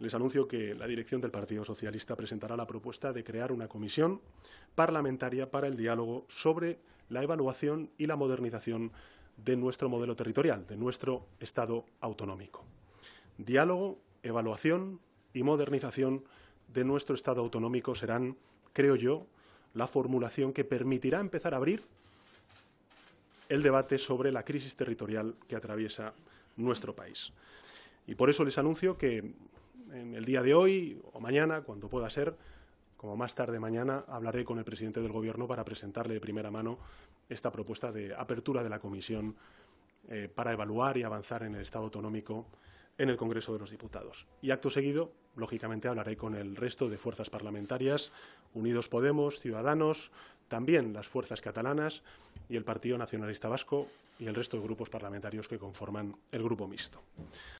les anuncio que la dirección del Partido Socialista presentará la propuesta de crear una comisión parlamentaria para el diálogo sobre la evaluación y la modernización de nuestro modelo territorial, de nuestro Estado autonómico. Diálogo, evaluación y modernización de nuestro Estado autonómico serán, creo yo, la formulación que permitirá empezar a abrir el debate sobre la crisis territorial que atraviesa nuestro país. Y por eso les anuncio que en el día de hoy o mañana, cuando pueda ser, como más tarde mañana, hablaré con el presidente del Gobierno para presentarle de primera mano esta propuesta de apertura de la comisión eh, para evaluar y avanzar en el Estado autonómico en el Congreso de los Diputados. Y acto seguido, lógicamente, hablaré con el resto de fuerzas parlamentarias, Unidos Podemos, Ciudadanos, también las fuerzas catalanas y el Partido Nacionalista Vasco y el resto de grupos parlamentarios que conforman el Grupo Mixto.